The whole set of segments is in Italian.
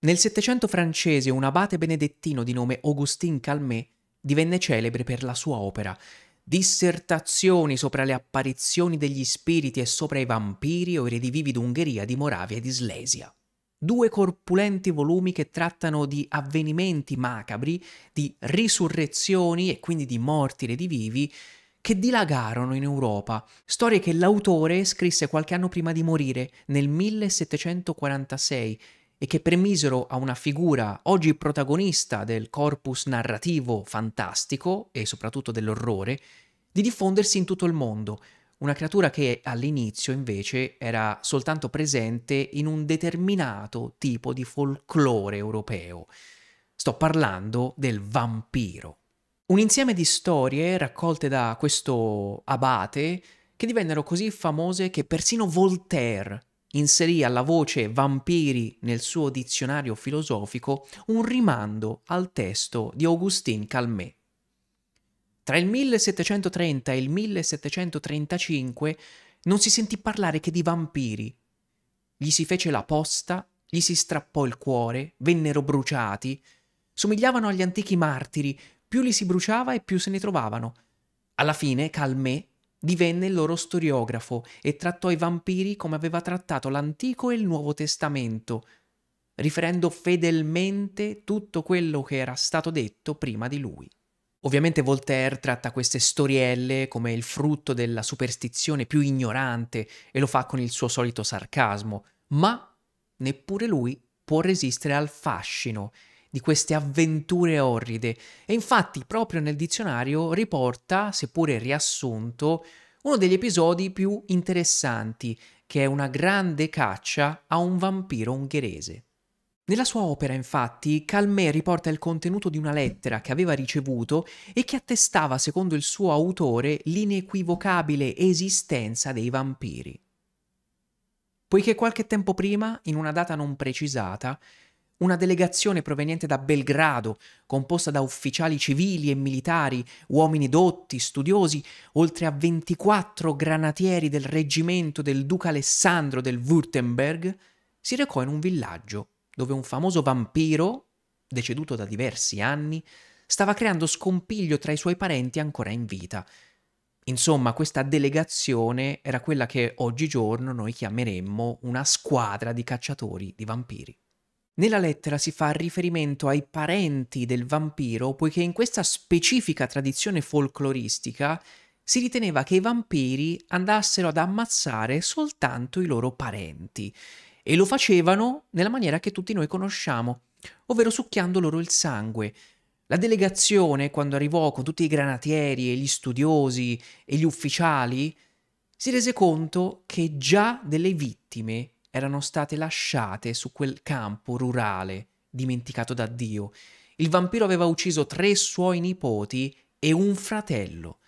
Nel Settecento francese un abate benedettino di nome Augustin Calmet divenne celebre per la sua opera dissertazioni sopra le apparizioni degli spiriti e sopra i vampiri o i redivivi d'Ungheria, di Moravia e di Slesia. Due corpulenti volumi che trattano di avvenimenti macabri, di risurrezioni e quindi di morti redivivi, che dilagarono in Europa, storie che l'autore scrisse qualche anno prima di morire, nel 1746, e che permisero a una figura oggi protagonista del corpus narrativo fantastico e soprattutto dell'orrore di diffondersi in tutto il mondo, una creatura che all'inizio invece era soltanto presente in un determinato tipo di folklore europeo. Sto parlando del vampiro. Un insieme di storie raccolte da questo abate che divennero così famose che persino Voltaire inserì alla voce vampiri nel suo dizionario filosofico un rimando al testo di Augustin Calmet. Tra il 1730 e il 1735 non si sentì parlare che di vampiri. Gli si fece la posta, gli si strappò il cuore, vennero bruciati, somigliavano agli antichi martiri, più li si bruciava e più se ne trovavano. Alla fine Calmet Divenne il loro storiografo e trattò i vampiri come aveva trattato l'Antico e il Nuovo Testamento, riferendo fedelmente tutto quello che era stato detto prima di lui. Ovviamente Voltaire tratta queste storielle come il frutto della superstizione più ignorante e lo fa con il suo solito sarcasmo, ma neppure lui può resistere al fascino di queste avventure orride e infatti proprio nel dizionario riporta, seppure riassunto, uno degli episodi più interessanti, che è una grande caccia a un vampiro ungherese. Nella sua opera, infatti, Calmet riporta il contenuto di una lettera che aveva ricevuto e che attestava, secondo il suo autore, l'inequivocabile esistenza dei vampiri. Poiché qualche tempo prima, in una data non precisata, una delegazione proveniente da Belgrado, composta da ufficiali civili e militari, uomini dotti, studiosi, oltre a 24 granatieri del reggimento del duca Alessandro del Württemberg, si recò in un villaggio dove un famoso vampiro, deceduto da diversi anni, stava creando scompiglio tra i suoi parenti ancora in vita. Insomma, questa delegazione era quella che oggigiorno noi chiameremmo una squadra di cacciatori di vampiri. Nella lettera si fa riferimento ai parenti del vampiro, poiché in questa specifica tradizione folcloristica si riteneva che i vampiri andassero ad ammazzare soltanto i loro parenti e lo facevano nella maniera che tutti noi conosciamo, ovvero succhiando loro il sangue. La delegazione, quando arrivò con tutti i granatieri e gli studiosi e gli ufficiali, si rese conto che già delle vittime erano state lasciate su quel campo rurale dimenticato da Dio. Il vampiro aveva ucciso tre suoi nipoti e un fratello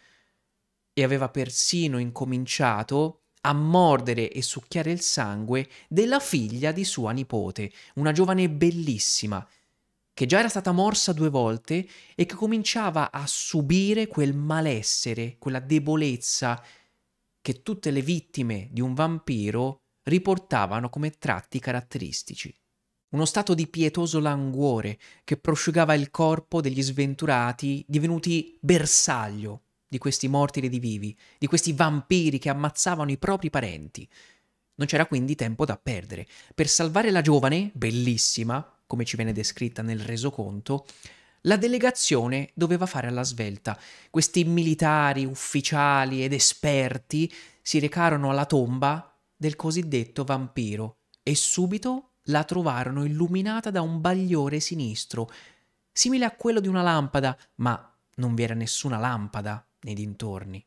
e aveva persino incominciato a mordere e succhiare il sangue della figlia di sua nipote, una giovane bellissima, che già era stata morsa due volte e che cominciava a subire quel malessere, quella debolezza che tutte le vittime di un vampiro riportavano come tratti caratteristici. Uno stato di pietoso languore che prosciugava il corpo degli sventurati divenuti bersaglio di questi morti redivivi, di questi vampiri che ammazzavano i propri parenti. Non c'era quindi tempo da perdere. Per salvare la giovane, bellissima, come ci viene descritta nel resoconto, la delegazione doveva fare alla svelta. Questi militari, ufficiali ed esperti si recarono alla tomba del cosiddetto vampiro e subito la trovarono illuminata da un bagliore sinistro, simile a quello di una lampada, ma non vi era nessuna lampada nei dintorni.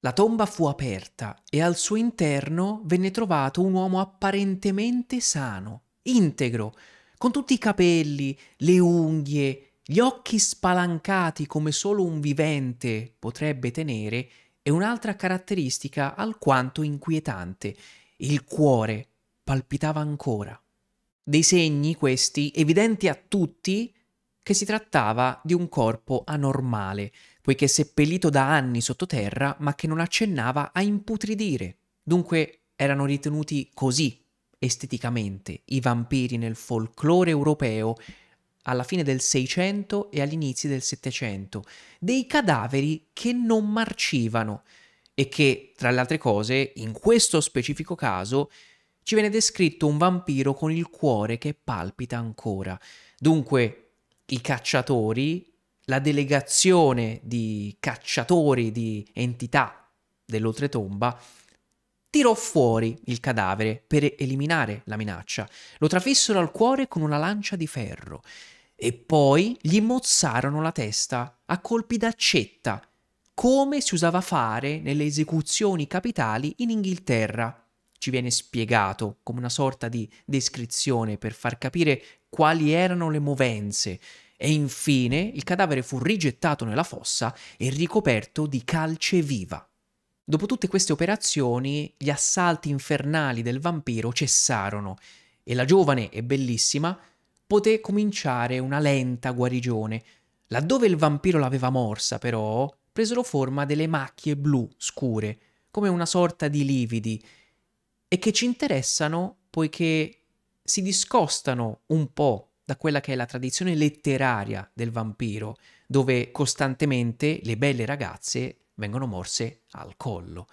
La tomba fu aperta e al suo interno venne trovato un uomo apparentemente sano, integro, con tutti i capelli, le unghie, gli occhi spalancati come solo un vivente potrebbe tenere, e un'altra caratteristica alquanto inquietante, il cuore palpitava ancora. Dei segni, questi, evidenti a tutti che si trattava di un corpo anormale, poiché seppellito da anni sottoterra, ma che non accennava a imputridire. Dunque erano ritenuti così, esteticamente, i vampiri nel folklore europeo alla fine del Seicento e all'inizio del Settecento, dei cadaveri che non marcivano, e che, tra le altre cose, in questo specifico caso ci viene descritto un vampiro con il cuore che palpita ancora. Dunque, i cacciatori, la delegazione di cacciatori di entità dell'oltretomba, tirò fuori il cadavere per eliminare la minaccia. Lo trafissero al cuore con una lancia di ferro e poi gli mozzarono la testa a colpi d'accetta come si usava fare nelle esecuzioni capitali in Inghilterra. Ci viene spiegato come una sorta di descrizione per far capire quali erano le movenze e infine il cadavere fu rigettato nella fossa e ricoperto di calce viva. Dopo tutte queste operazioni, gli assalti infernali del vampiro cessarono e la giovane e bellissima poté cominciare una lenta guarigione. Laddove il vampiro l'aveva morsa, però, presero forma delle macchie blu scure, come una sorta di lividi, e che ci interessano poiché si discostano un po' da quella che è la tradizione letteraria del vampiro, dove costantemente le belle ragazze vengono morse al collo.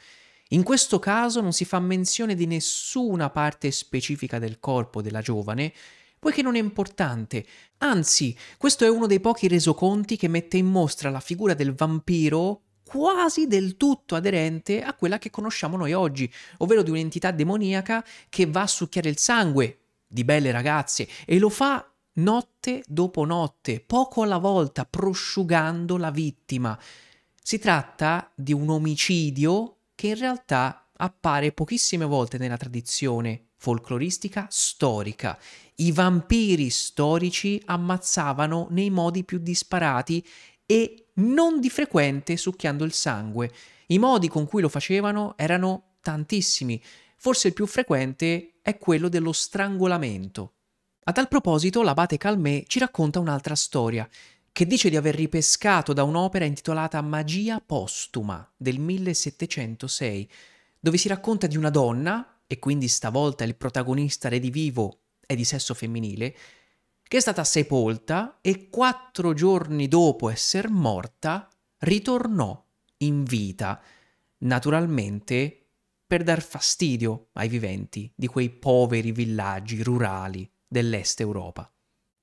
In questo caso non si fa menzione di nessuna parte specifica del corpo della giovane, poiché non è importante. Anzi, questo è uno dei pochi resoconti che mette in mostra la figura del vampiro quasi del tutto aderente a quella che conosciamo noi oggi, ovvero di un'entità demoniaca che va a succhiare il sangue di belle ragazze e lo fa notte dopo notte, poco alla volta, prosciugando la vittima. Si tratta di un omicidio che in realtà appare pochissime volte nella tradizione folcloristica storica. I vampiri storici ammazzavano nei modi più disparati e non di frequente succhiando il sangue. I modi con cui lo facevano erano tantissimi, forse il più frequente è quello dello strangolamento. A tal proposito, l'abate Calmé ci racconta un'altra storia, che dice di aver ripescato da un'opera intitolata Magia postuma del 1706, dove si racconta di una donna, e quindi stavolta il protagonista redivivo è di sesso femminile, che è stata sepolta e quattro giorni dopo essere morta ritornò in vita, naturalmente per dar fastidio ai viventi di quei poveri villaggi rurali dell'est Europa.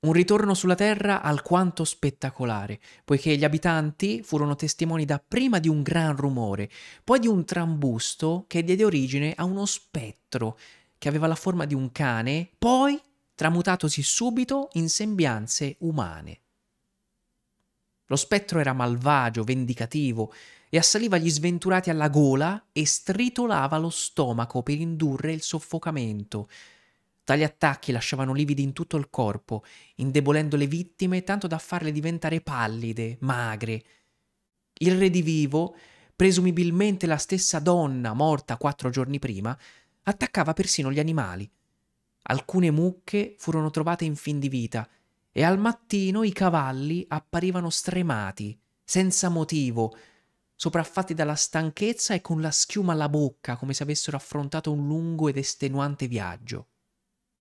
Un ritorno sulla terra alquanto spettacolare, poiché gli abitanti furono testimoni dapprima di un gran rumore, poi di un trambusto che diede origine a uno spettro che aveva la forma di un cane, poi tramutatosi subito in sembianze umane. Lo spettro era malvagio, vendicativo, e assaliva gli sventurati alla gola e stritolava lo stomaco per indurre il soffocamento, Tali attacchi lasciavano lividi in tutto il corpo, indebolendo le vittime tanto da farle diventare pallide, magre. Il redivivo, presumibilmente la stessa donna morta quattro giorni prima, attaccava persino gli animali. Alcune mucche furono trovate in fin di vita e al mattino i cavalli apparivano stremati, senza motivo, sopraffatti dalla stanchezza e con la schiuma alla bocca come se avessero affrontato un lungo ed estenuante viaggio.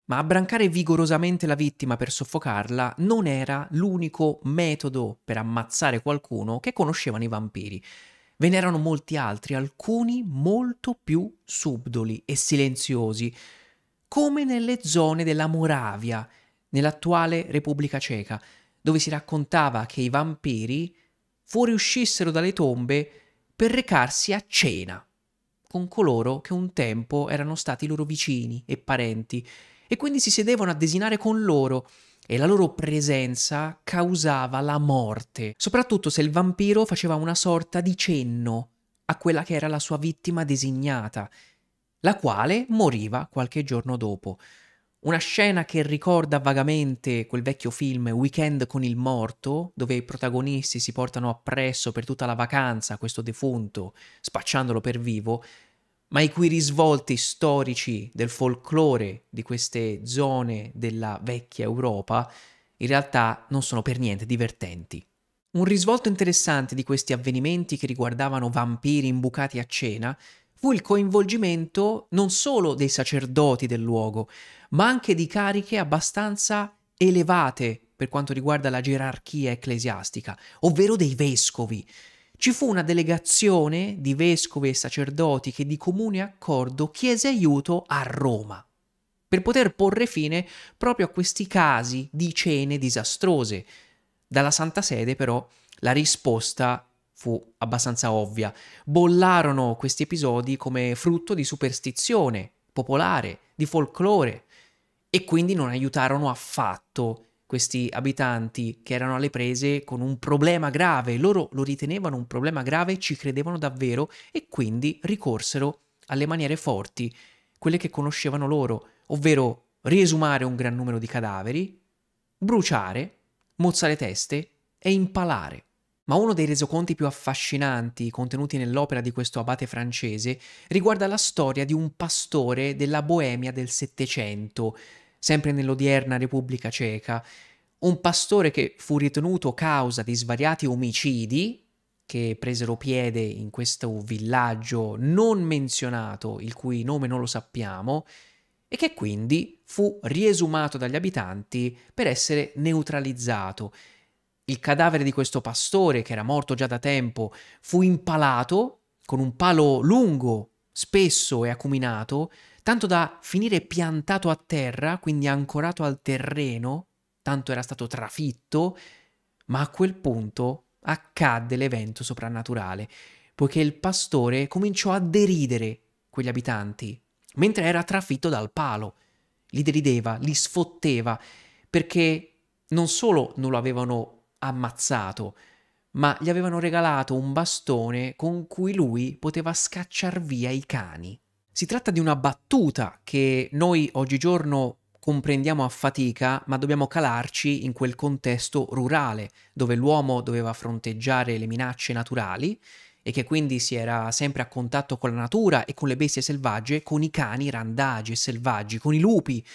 Ma abbrancare vigorosamente la vittima per soffocarla non era l'unico metodo per ammazzare qualcuno che conoscevano i vampiri. Ve n'erano molti altri, alcuni molto più subdoli e silenziosi, come nelle zone della Moravia, nell'attuale Repubblica Ceca, dove si raccontava che i vampiri fuoriuscissero dalle tombe per recarsi a cena con coloro che un tempo erano stati loro vicini e parenti e quindi si sedevano a desinare con loro e la loro presenza causava la morte, soprattutto se il vampiro faceva una sorta di cenno a quella che era la sua vittima designata, la quale moriva qualche giorno dopo. Una scena che ricorda vagamente quel vecchio film Weekend con il morto, dove i protagonisti si portano appresso per tutta la vacanza questo defunto, spacciandolo per vivo, ma i cui risvolti storici del folklore di queste zone della vecchia Europa in realtà non sono per niente divertenti. Un risvolto interessante di questi avvenimenti che riguardavano vampiri imbucati a cena fu il coinvolgimento non solo dei sacerdoti del luogo, ma anche di cariche abbastanza elevate per quanto riguarda la gerarchia ecclesiastica, ovvero dei vescovi, ci fu una delegazione di vescovi e sacerdoti che di comune accordo chiese aiuto a Roma per poter porre fine proprio a questi casi di cene disastrose. Dalla Santa Sede però la risposta fu abbastanza ovvia. Bollarono questi episodi come frutto di superstizione popolare, di folklore, e quindi non aiutarono affatto questi abitanti che erano alle prese con un problema grave, loro lo ritenevano un problema grave, ci credevano davvero e quindi ricorsero alle maniere forti, quelle che conoscevano loro, ovvero riesumare un gran numero di cadaveri, bruciare, mozzare teste e impalare. Ma uno dei resoconti più affascinanti contenuti nell'opera di questo abate francese riguarda la storia di un pastore della Boemia del Settecento, sempre nell'odierna Repubblica Ceca, un pastore che fu ritenuto causa di svariati omicidi che presero piede in questo villaggio non menzionato, il cui nome non lo sappiamo, e che quindi fu riesumato dagli abitanti per essere neutralizzato. Il cadavere di questo pastore, che era morto già da tempo, fu impalato con un palo lungo, spesso e acuminato, tanto da finire piantato a terra, quindi ancorato al terreno, tanto era stato trafitto, ma a quel punto accadde l'evento soprannaturale, poiché il pastore cominciò a deridere quegli abitanti, mentre era trafitto dal palo. Li derideva, li sfotteva, perché non solo non lo avevano ammazzato, ma gli avevano regalato un bastone con cui lui poteva scacciar via i cani. Si tratta di una battuta che noi oggigiorno comprendiamo a fatica, ma dobbiamo calarci in quel contesto rurale, dove l'uomo doveva fronteggiare le minacce naturali e che quindi si era sempre a contatto con la natura e con le bestie selvagge, con i cani randagi e selvaggi, con i lupi.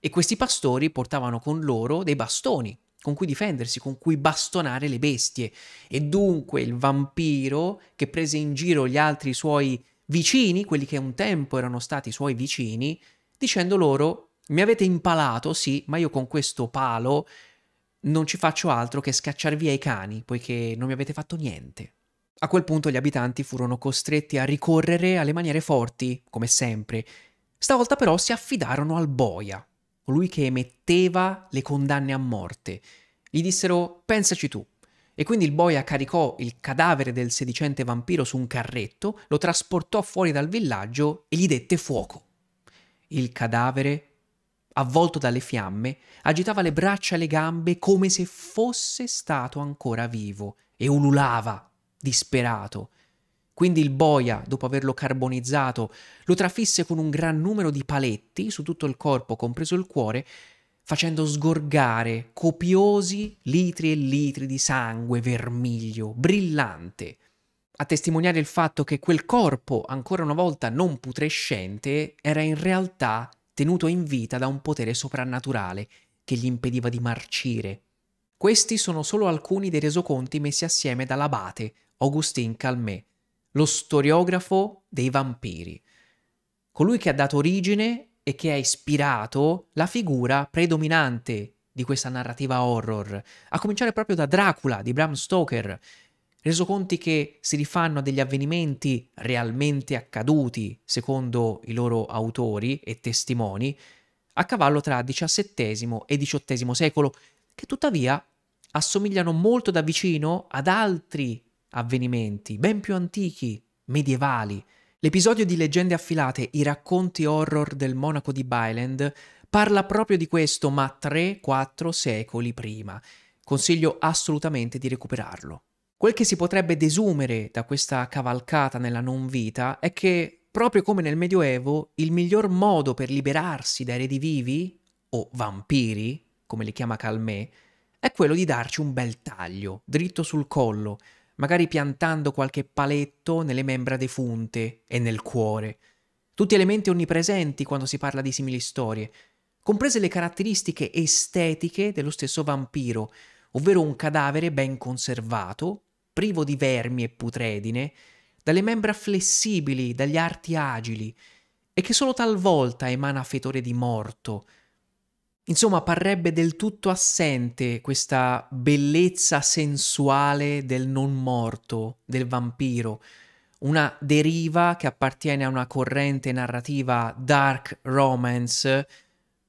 E questi pastori portavano con loro dei bastoni con cui difendersi, con cui bastonare le bestie. E dunque il vampiro che prese in giro gli altri suoi vicini, quelli che un tempo erano stati suoi vicini, dicendo loro mi avete impalato, sì, ma io con questo palo non ci faccio altro che scacciar via i cani, poiché non mi avete fatto niente. A quel punto gli abitanti furono costretti a ricorrere alle maniere forti, come sempre. Stavolta però si affidarono al boia, colui che emetteva le condanne a morte. Gli dissero pensaci tu, e quindi il boia caricò il cadavere del sedicente vampiro su un carretto, lo trasportò fuori dal villaggio e gli dette fuoco. Il cadavere, avvolto dalle fiamme, agitava le braccia e le gambe come se fosse stato ancora vivo e ululava, disperato. Quindi il boia, dopo averlo carbonizzato, lo trafisse con un gran numero di paletti su tutto il corpo, compreso il cuore, facendo sgorgare copiosi litri e litri di sangue vermiglio, brillante, a testimoniare il fatto che quel corpo, ancora una volta non putrescente, era in realtà tenuto in vita da un potere soprannaturale che gli impediva di marcire. Questi sono solo alcuni dei resoconti messi assieme dall'abate Augustin Calmet, lo storiografo dei vampiri, colui che ha dato origine e che ha ispirato la figura predominante di questa narrativa horror, a cominciare proprio da Dracula di Bram Stoker, reso conti che si rifanno a degli avvenimenti realmente accaduti, secondo i loro autori e testimoni, a cavallo tra XVII e XVIII secolo, che tuttavia assomigliano molto da vicino ad altri avvenimenti ben più antichi, medievali, L'episodio di Leggende affilate, i racconti horror del monaco di Byland, parla proprio di questo, ma 3-4 secoli prima. Consiglio assolutamente di recuperarlo. Quel che si potrebbe desumere da questa cavalcata nella non vita è che, proprio come nel Medioevo, il miglior modo per liberarsi dai redi vivi, o vampiri, come li chiama Calmè, è quello di darci un bel taglio, dritto sul collo, magari piantando qualche paletto nelle membra defunte e nel cuore. Tutti elementi onnipresenti quando si parla di simili storie, comprese le caratteristiche estetiche dello stesso vampiro, ovvero un cadavere ben conservato, privo di vermi e putredine, dalle membra flessibili, dagli arti agili, e che solo talvolta emana fetore di morto, Insomma, parrebbe del tutto assente questa bellezza sensuale del non morto, del vampiro, una deriva che appartiene a una corrente narrativa dark romance,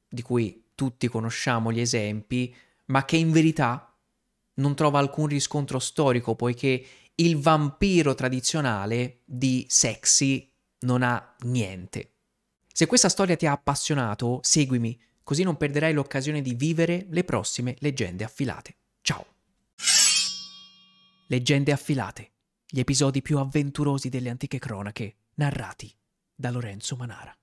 di cui tutti conosciamo gli esempi, ma che in verità non trova alcun riscontro storico, poiché il vampiro tradizionale di sexy non ha niente. Se questa storia ti ha appassionato, seguimi così non perderai l'occasione di vivere le prossime leggende affilate. Ciao! Leggende affilate, gli episodi più avventurosi delle antiche cronache, narrati da Lorenzo Manara.